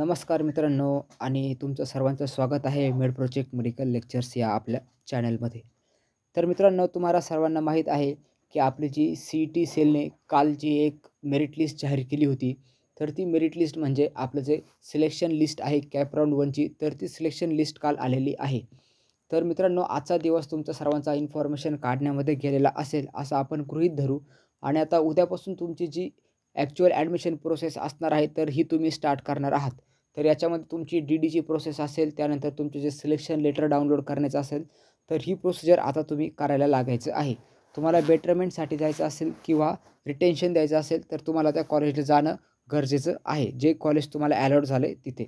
नमस्कार मित्रांनो आणि तुमचं सर्वांचं स्वागत आहे मेड प्रोजेक्ट मेडिकल लेक्चर्स या आपल्या चॅनलमध्ये तर मित्रांनो तुम्हाला सर्वांना माहीत आहे की आपली जी सी टी सेलने काल जी एक मेरिट लिस्ट जाहीर केली होती तर ती मेरिट लिस्ट म्हणजे आपलं जे सिलेक्शन लिस्ट आहे कॅप राऊंड वनची तर ती सिलेक्शन लिस्ट काल आलेली आहे तर मित्रांनो आजचा दिवस तुमचा सर्वांचा इन्फॉर्मेशन काढण्यामध्ये गेलेला असेल असं आपण गृहित धरू आणि आता उद्यापासून तुमची जी ॲक्च्युअल ॲडमिशन प्रोसेस असणार आहे तर ही तुम्ही स्टार्ट करणार आहात तर याच्यामध्ये तुमची डी डीची प्रोसेस असेल त्यानंतर तुमचे जे सिलेक्शन लेटर डाउनलोड करण्याचं असेल तर ही प्रोसिजर आता तुम्ही करायला लागायचं आहे तुम्हाला बेटरमेंटसाठी जायचं असेल किंवा रिटेन्शन द्यायचं असेल तर तुम्हाला त्या कॉलेजला जाणं गरजेचं आहे जे कॉलेज तुम्हाला ॲलॉट झालं आहे तिथे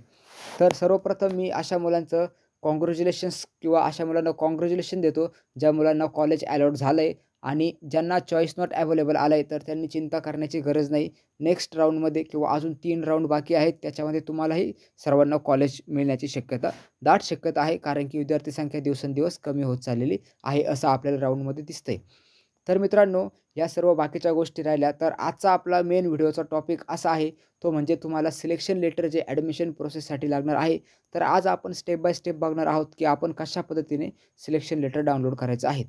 तर सर्वप्रथम मी अशा मुलांचं कॉन्ग्रॅच्युलेशन्स किंवा अशा मुलांना कॉन्ग्रॅच्युलेशन देतो ज्या मुलांना कॉलेज ॲलॉट झालं आहे आणि ज्यांना चॉईस नॉट अवेलेबल आला आहे तर त्यांनी चिंता करण्याची गरज नाही नेक्स्ट राऊंडमध्ये किंवा अजून तीन राऊंड बाकी आहेत त्याच्यामध्ये तुम्हालाही सर्वांना कॉलेज मिळण्याची शक्यता दाट शक्यता आहे कारण की विद्यार्थी संख्या दिवसेंदिवस कमी होत चाललेली आहे असं आपल्याला राऊंडमध्ये दिसतं आहे तर मित्रांनो या सर्व बाकीच्या गोष्टी राहिल्या तर आजचा आपला मेन व्हिडिओचा टॉपिक असा आहे तो म्हणजे तुम्हाला सिलेक्शन लेटर जे ॲडमिशन प्रोसेससाठी लागणार आहे तर आज आपण स्टेप बाय स्टेप बघणार आहोत की आपण कशा पद्धतीने सिलेक्शन लेटर डाउनलोड करायचं आहे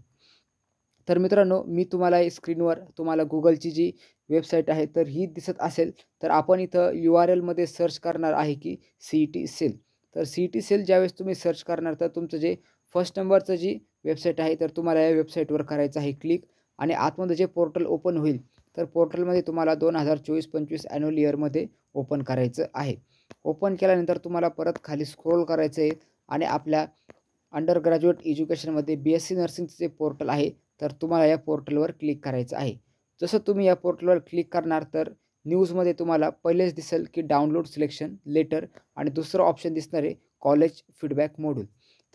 तर मित्रांनो मी तुम्हाला स्क्रीनवर तुम्हाला गुगलची जी वेबसाईट आहे तर ही दिसत असेल तर आपण इथं यू आर एलमध्ये सर्च करणार आहे की सी ई टी सेल तर सी ई टी सेल ज्यावेळेस तुम्ही सर्च करणार तर तुमचं जे फर्स्ट नंबरचं जी वेबसाईट आहे तर तुम्हाला या वेबसाईटवर करायचं आहे क्लिक आणि आतमध्ये जे पोर्टल ओपन होईल तर पोर्टलमध्ये तुम्हाला दोन हजार चोवीस पंचवीस ॲन्युअल इयरमध्ये ओपन करायचं आहे ओपन केल्यानंतर तुम्हाला परत खाली स्क्रोल करायचं आहे आणि आपल्या अंडर ग्रॅज्युएट एज्युकेशनमध्ये बी एस सी नर्सिंगचं जे पोर्टल आहे तर तुम्हाला या पोर्टलवर क्लिक करायचं आहे जसं तुम्ही या पोर्टलवर क्लिक करणार तर न्यूजमध्ये तुम्हाला पहिलेच दिसेल की डाउनलोड सिलेक्शन लेटर आणि दुसरं ऑप्शन दिसणार आहे कॉलेज फीडबॅक मॉड्यूल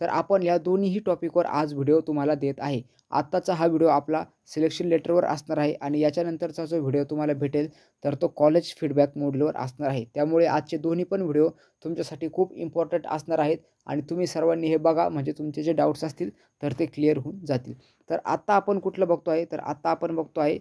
तर आपण या दोन्हीही टॉपिकवर आज व्हिडिओ तुम्हाला देत आहे आत्ताचा हा व्हिडिओ आपला सिलेक्शन लेटरवर असणार आहे आणि याच्यानंतरचा जो व्हिडिओ तुम्हाला भेटेल तर तो कॉलेज फीडबॅक मोडलवर असणार आहे त्यामुळे आजचे दोन्ही पण व्हिडिओ तुमच्यासाठी खूप इम्पॉर्टंट असणार आहेत आणि तुम्ही सर्वांनी हे बघा म्हणजे तुमचे जे डाऊट्स असतील तर ते क्लिअर होऊन जातील तर आत्ता आपण कुठलं बघतो आहे तर आत्ता आपण बघतो आहे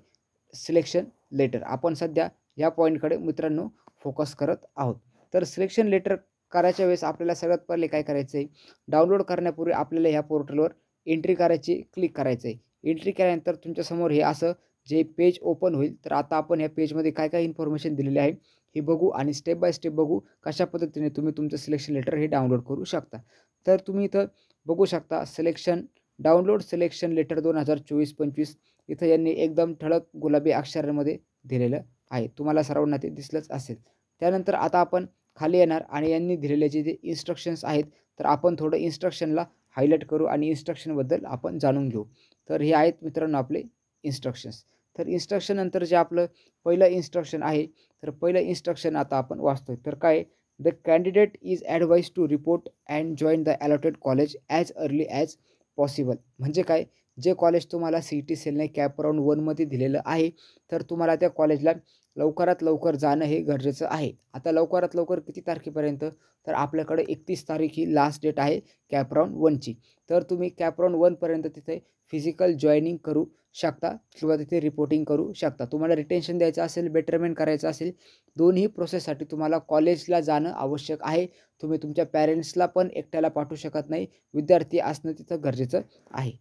सिलेक्शन लेटर आपण सध्या या पॉईंटकडे मित्रांनो फोकस करत आहोत तर सिलेक्शन लेटर करायच्या वेळेस आपल्याला सगळ्यात पहिले काय करायचं आहे डाउनलोड करण्यापूर्वी आपल्याला ह्या पोर्टलवर एंट्री करायची क्लिक करायचं आहे एंट्री केल्यानंतर तुमच्यासमोर हे असं जे पेज ओपन होईल तर आता आपण ह्या पेजमध्ये काय काय इन्फॉर्मेशन दिलेली आहे हे बघू आणि स्टेप बाय स्टेप बघू कशा पद्धतीने तुम्ही तुमचं सिलेक्शन लेटर हे डाउनलोड करू शकता तर तुम्ही इथं बघू शकता सिलेक्शन डाउनलोड सिलेक्शन लेटर दोन हजार चोवीस पंचवीस इथं यांनी एकदम ठळक गुलाबी अक्षरांमध्ये दिलेलं आहे तुम्हाला सर्वांना ते दिसलंच असेल त्यानंतर आता आपण खाली येणार आणि यांनी दिलेले जे इन्स्ट्रक्शन्स आहेत तर आपण थोडं इन्स्ट्रक्शनला हायलाईट करू आणि इन्स्ट्रक्शनबद्दल आपण जाणून घेऊ तर हे आहेत मित्रांनो आपले इन्स्ट्रक्शन्स तर इन्स्ट्रक्शन नंतर जे आपलं पहिलं इन्स्ट्रक्शन आहे तर पहिलं इन्स्ट्रक्शन आता आपण वाचतोय तर काय the candidate is advise to report and join the allotted college as early as possible म्हणजे काय जे कॉलेज तुम्हाला सी टी सेलने कॅप राऊंड वनमध्ये दिलेलं आहे तर तुम्हाला त्या कॉलेजला लवकरात लवकर जाणं हे गरजेचं आहे आता लवकरात लवकर किती तारखेपर्यंत तर आपल्याकडे एकतीस तारीख ही लास्ट डेट आहे कॅप राऊंड वनची तर तुम्ही कॅप राऊंड वनपर्यंत तिथे फिजिकल जॉईनिंग करू शकता किंवा तिथे रिपोर्टिंग करू शकता तुम्हाला रिटेन्शन द्यायचं असेल बेटरमेंट करायचं असेल दोन्ही प्रोसेससाठी तुम्हाला कॉलेजला जाणं आवश्यक आहे तुम्ही तुमच्या पॅरेंट्सला पण एकट्याला पाठवू शकत नाही विद्यार्थी असणं तिथं गरजेचं आहे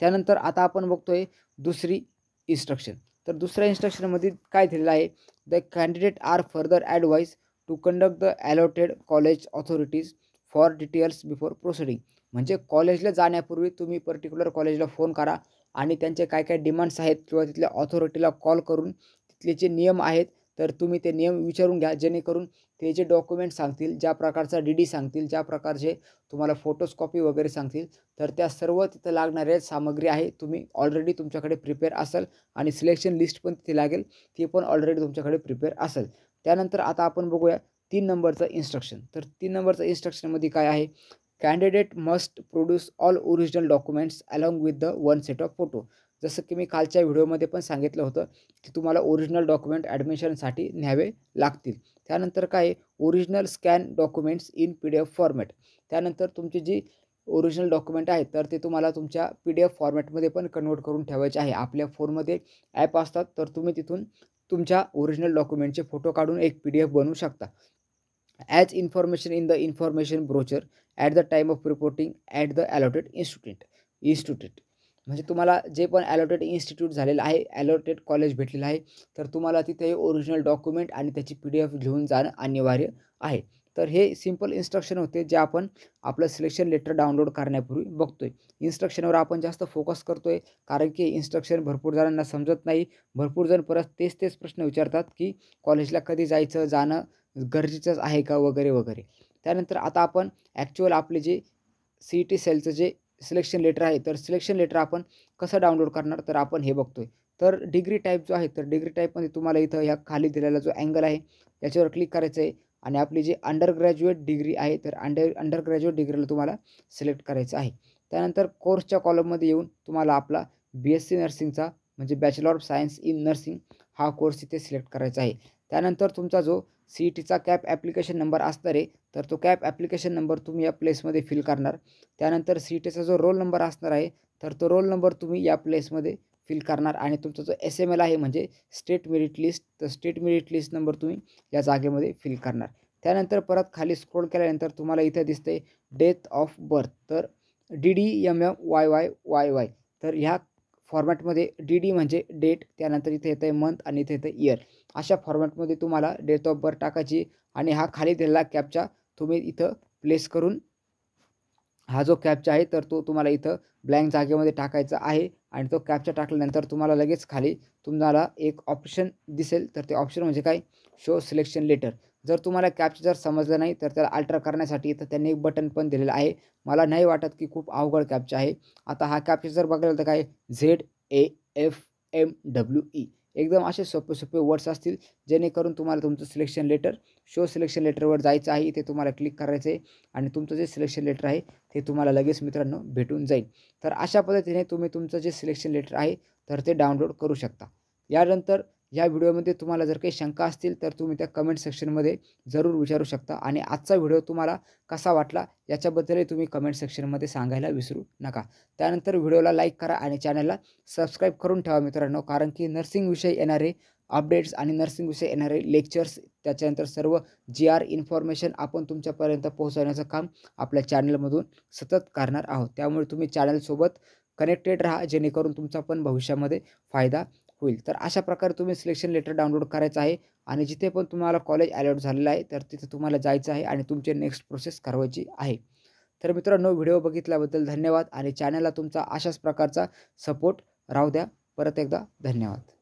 त्यानंतर आता आपण बघतोय दुसरी इन्स्ट्रक्शन तर दुसऱ्या इन्स्ट्रक्शनमध्ये काय दिलेलं आहे the candidate are further advise to conduct the allotted college authorities for details before proceeding म्हणजे कॉलेजला जाण्यापूर्वी तुम्ही पर्टिक्युलर कॉलेजला फोन करा आणि त्यांचे काय काय डिमांड्स आहेत किंवा तिथल्या ऑथॉरिटीला कॉल करून तिथले जे नियम आहेत तर तुम्ही ते नियम विचारून घ्या जेणेकरून ते जे डॉक्युमेंट सांगतील ज्या प्रकारचा डी डी सांगतील ज्या प्रकारचे तुम्हाला फोटोज कॉपी वगैरे सांगतील तर त्या सर्व तिथं लागणाऱ्या सामग्री आहे तुम्ही ऑलरेडी तुमच्याकडे प्रिपेअर असाल आणि सिलेक्शन लिस्ट पण तिथे लागेल ती पण ऑलरेडी तुमच्याकडे प्रिपेअर असेल त्यानंतर आता आपण बघूया तीन नंबरचं इन्स्ट्रक्शन तर तीन नंबरचं इन्स्ट्रक्शनमध्ये काय आहे candidate must produce all original documents along with the one set of photo जसं की मी कालच्या व्हिडिओमध्ये पण सांगितलं होतं की तुम्हाला ओरिजिनल डॉक्युमेंट ॲडमिशनसाठी न्यावे लागतील त्यानंतर काय original scan documents in P D F format त्यानंतर तुमची जी ओरिजिनल डॉक्युमेंट आहे तर ते तुम्हाला तुमच्या पी डी एफ फॉर्मॅटमध्ये पण कन्वर्ट करून ठेवायचे आहे आपल्या फोनमध्ये ॲप असतात तर तुम्ही तिथून तुमच्या ओरिजिनल डॉक्युमेंटचे फोटो काढून एक पी डी एफ बनवू शकता as information in the information brochure at the time of reporting at the allotted institute institute म्हणजे तुम्हाला जे पण ॲलोटेड इन्स्टिट्यूट झालेलं आहे ॲलोटेड कॉलेज भेटलेलं आहे तर तुम्हाला तिथे ओरिजिनल डॉक्युमेंट आणि त्याची पी डी एफ घेऊन जाणं अनिवार्य आहे तर हे सिम्पल इन्स्ट्रक्शन होते जे आपण आपलं सिलेक्शन लेटर डाउनलोड करण्यापूर्वी बघतो आहे इन्स्ट्रक्शनवर आपण जास्त फोकस करतो आहे कारण की इन्स्ट्रक्शन भरपूर जणांना समजत नाही भरपूर जण परत तेच तेच प्रश्न विचारतात की कॉलेजला कधी जायचं जाणं गरजेचंच आहे का वगैरे वगैरे त्यानंतर आता आपण ॲक्च्युअल आपले जे सी ई टी सेलचं जे सिलेक्शन लेटर आहे तर सिलेक्शन लेटर आपण कसं डाउनलोड करणार तर आपण हे बघतोय तर डिग्री टाईप जो आहे तर डिग्री टाईपमध्ये तुम्हाला इथं ह्या खाली दिलेला जो अँगल आहे त्याच्यावर क्लिक करायचं आहे आणि आपली जी अंडर ग्रॅज्युएट डिग्री आहे तर अंडर अंडर ग्रॅज्युएट डिग्रीला तुम्हाला सिलेक्ट करायचं आहे त्यानंतर कोर्सच्या कॉलममध्ये येऊन तुम्हाला आपला बी एस सी नर्सिंगचा म्हणजे bachelor of science in nursing हा कोर्स इथे सिलेक्ट करायचा आहे त्यानंतर तुमचा जो सी ई टीचा कॅप ॲप्लिकेशन नंबर असणार आहे तर तो कॅप ॲप्लिकेशन नंबर तुम्ही या प्लेसमध्ये फिल करणार त्यानंतर सी ई e टीचा जो रोल नंबर असणार आहे तर तो रोल नंबर तुम्ही या प्लेसमध्ये फिल करणार आणि तुमचा जो एस एम एल आहे म्हणजे स्टेट मेरिट लिस्ट तर स्टेट मेरिट लिस्ट नंबर तुम्ही या जागेमध्ये फिल करणार त्यानंतर परत खाली स्क्रोल केल्यानंतर तुम्हाला इथे दिसते डेथ ऑफ बर्थ तर D D M M Y Y Y Y तर ह्या फॉर्मॅटमध्ये डी डी म्हणजे डेट त्यानंतर इथे येतं आहे मंथ आणि इथे येतं इयर अशा फॉर्मॅटमध्ये तुम्हाला डेट ऑफ बर्थ टाकायची आणि हा खाली दिलेला कॅपचा तुम्ही इथं प्लेस करून हा जो कॅपचा आहे तर तो तुम्हाला इथं ब्लँक जागेमध्ये टाकायचा आहे आणि तो कॅपचा टाकल्यानंतर तुम्हाला लगेच खाली तुम्हाला एक ऑप्शन दिसेल तर ते ऑप्शन म्हणजे काय शो सिलेक्शन लेटर जर तुम्हाला कॅप्च जर समजलं नाही तर त्याला अल्ट्रा करण्यासाठी तर त्यांनी एक बटन पण दिलेलं आहे मला नाही वाटत की खूप अवघड कॅप्च आहे आता हा कॅप्चर जर बघायला तर काय Z A F M W E एकदम असे सोपे सोपे वर्ड्स असतील जेणेकरून तुम्हाला तुमचं सिलेक्शन लेटर शो सिलेक्शन लेटरवर जायचं आहे ते तुम्हाला क्लिक करायचं आहे आणि तुमचं जे सिलेक्शन लेटर आहे ते तुम्हाला लगेच मित्रांनो भेटून जाईल तर अशा पद्धतीने तुम्ही तुमचं जे सिलेक्शन लेटर आहे तर ते डाउनलोड करू शकता यानंतर या व्हिडिओमध्ये तुम्हाला जर काही शंका असतील तर तुम्ही त्या कमेंट सेक्शनमध्ये जरूर विचारू शकता आणि आजचा व्हिडिओ तुम्हाला कसा वाटला याच्याबद्दलही तुम्ही कमेंट सेक्शनमध्ये सांगायला विसरू नका त्यानंतर व्हिडिओला लाईक करा आणि चॅनलला सबस्क्राईब करून ठेवा मित्रांनो कारण की नर्सिंगविषयी येणारे अपडेट्स आणि नर्सिंगविषयी येणारे लेक्चर्स त्याच्यानंतर सर्व जी आर इन्फॉर्मेशन आपण तुमच्यापर्यंत पोहोचवण्याचं काम आपल्या चॅनलमधून सतत करणार आहोत त्यामुळे तुम्ही चॅनलसोबत कनेक्टेड राहा जेणेकरून तुमचा पण भविष्यामध्ये फायदा होईल तर अशा प्रकारे तुम्ही सिलेक्शन लेटर डाउनलोड करायचं आहे आणि जिथे पण तुम्हाला कॉलेज अलॉट झालेलं आहे तर तिथे तुम्हाला जायचं आहे आणि तुमची नेक्स्ट प्रोसेस करायची आहे तर मित्रांनो व्हिडिओ बघितल्याबद्दल धन्यवाद आणि चॅनलला तुमचा अशाच प्रकारचा सपोर्ट राहू द्या परत एकदा धन्यवाद